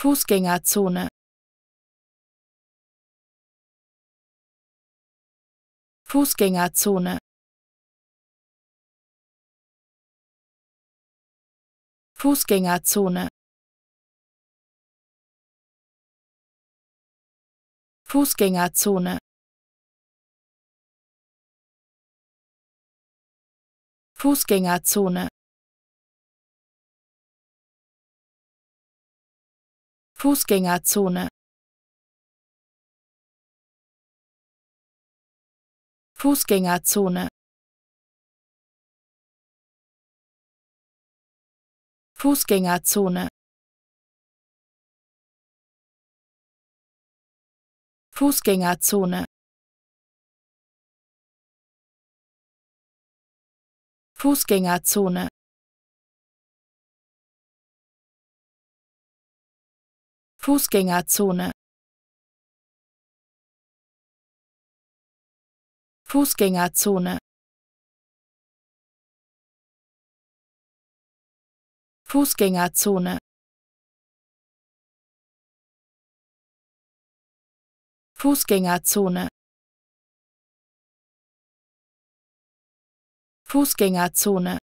Fußgängerzone Fußgängerzone Fußgängerzone Fußgängerzone Fußgängerzone Fußgängerzone Fußgängerzone Fußgängerzone Fußgängerzone Fußgängerzone Fußgängerzone Fußgängerzone Fußgängerzone Fußgängerzone Fußgängerzone